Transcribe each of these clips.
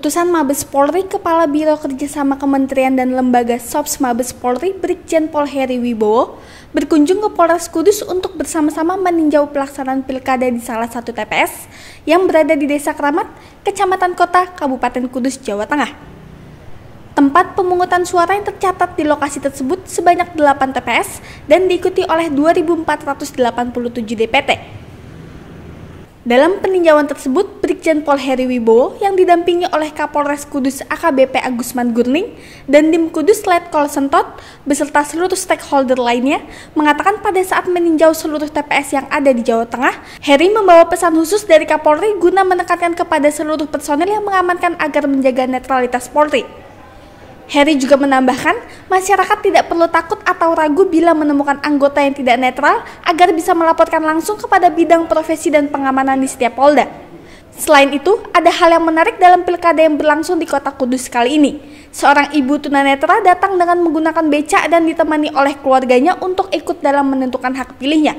Utusan Mabes Polri Kepala Biro Kerjasama Kementerian dan Lembaga Sops Mabes Polri Brigjen Pol Heri Wibowo berkunjung ke Polres Kudus untuk bersama-sama meninjau pelaksanaan pilkada di salah satu TPS yang berada di Desa Keramat, Kecamatan Kota, Kabupaten Kudus, Jawa Tengah. Tempat pemungutan suara yang tercatat di lokasi tersebut sebanyak 8 TPS dan diikuti oleh 2.487 DPT. Dalam peninjauan tersebut, Brigjen Pol Heri Wibowo yang didampingi oleh Kapolres Kudus AKBP Agusman Gurning dan Tim Kudus Letkol Sentot beserta seluruh stakeholder lainnya mengatakan pada saat meninjau seluruh TPS yang ada di Jawa Tengah, Heri membawa pesan khusus dari Kapolri guna menekankan kepada seluruh personel yang mengamankan agar menjaga netralitas Polri. Harry juga menambahkan, masyarakat tidak perlu takut atau ragu bila menemukan anggota yang tidak netral agar bisa melaporkan langsung kepada bidang profesi dan pengamanan di setiap polda. Selain itu, ada hal yang menarik dalam pilkada yang berlangsung di kota Kudus kali ini. Seorang ibu tunanetra datang dengan menggunakan becak dan ditemani oleh keluarganya untuk ikut dalam menentukan hak pilihnya.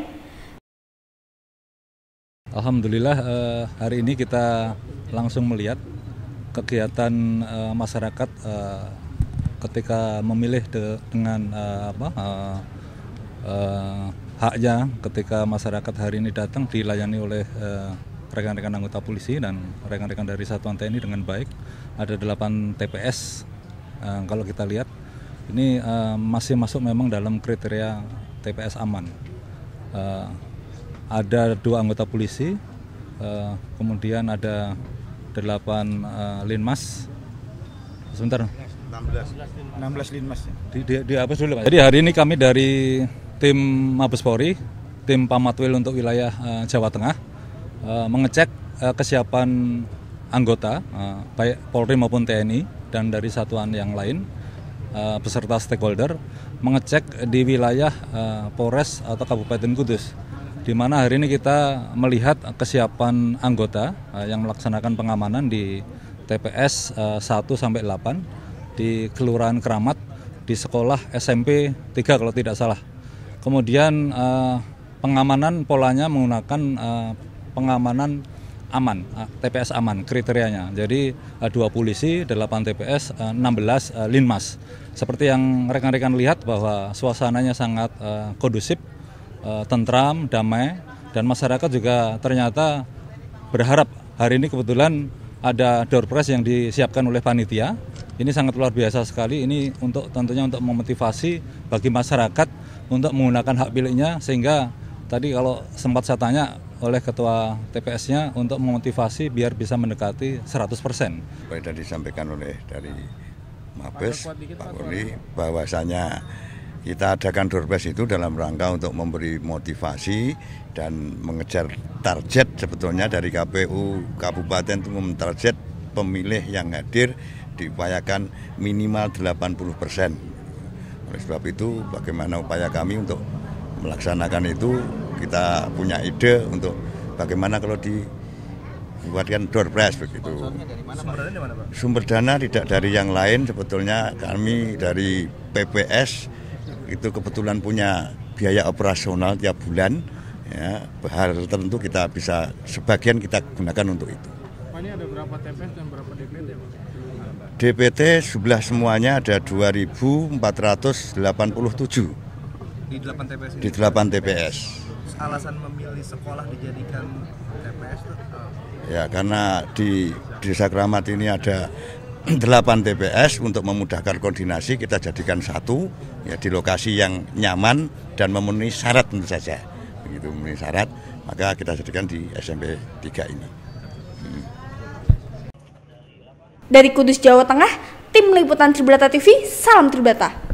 Alhamdulillah eh, hari ini kita langsung melihat kegiatan eh, masyarakat eh, ketika memilih de, dengan uh, apa uh, uh, haknya ketika masyarakat hari ini datang dilayani oleh uh, rekan-rekan anggota polisi dan rekan-rekan dari satuan TNI dengan baik. Ada delapan TPS. Uh, kalau kita lihat ini uh, masih masuk memang dalam kriteria TPS aman. Uh, ada dua anggota polisi, uh, kemudian ada delapan uh, linmas. Sebentar. 16 linmas ya. di, di, dulu pak? jadi hari ini kami dari tim Mabes Polri tim Pamatwil untuk wilayah uh, Jawa Tengah uh, mengecek uh, kesiapan anggota uh, baik Polri maupun TNI dan dari satuan yang lain uh, beserta stakeholder mengecek di wilayah uh, Polres atau Kabupaten Kudus di mana hari ini kita melihat kesiapan anggota yang melaksanakan pengamanan di TPS uh, 1 sampai 8 di Kelurahan Keramat di sekolah SMP 3 kalau tidak salah. Kemudian uh, pengamanan polanya menggunakan uh, pengamanan aman, eh, TPS aman kriterianya. Jadi dua polisi, 8 TPS, 16 linmas. Seperti yang rekan-rekan lihat bahwa suasananya sangat kondusif, tentram, damai dan masyarakat juga ternyata berharap hari ini kebetulan ada door prize yang disiapkan oleh panitia. Ini sangat luar biasa sekali. Ini untuk tentunya untuk memotivasi bagi masyarakat untuk menggunakan hak pilihnya sehingga tadi kalau sempat saya tanya oleh ketua TPS-nya untuk memotivasi biar bisa mendekati 100 persen. Tadi disampaikan oleh dari Mabes Pak Polri bahwasanya kita adakan doorbash itu dalam rangka untuk memberi motivasi dan mengejar target sebetulnya dari KPU kabupaten itu target pemilih yang hadir diupayakan minimal 80 persen. Oleh sebab itu bagaimana upaya kami untuk melaksanakan itu kita punya ide untuk bagaimana kalau di buatkan door press begitu. Sumber dana tidak dari yang lain sebetulnya kami dari PPS itu kebetulan punya biaya operasional tiap bulan ya hal tertentu kita bisa sebagian kita gunakan untuk itu. ini ada berapa TPS dan berapa DPT DPT sebelah semuanya ada 2.487 di 8 TPS. Ini? Di 8 TPS. alasan memilih sekolah dijadikan TPS itu? Ya karena di Desa Keramat ini ada 8 TPS untuk memudahkan koordinasi kita jadikan satu ya di lokasi yang nyaman dan memenuhi syarat tentu saja begitu memenuhi syarat maka kita jadikan di SMP 3 ini hmm. dari Kudus Jawa Tengah tim liputan Tribrata TV salam Tribrata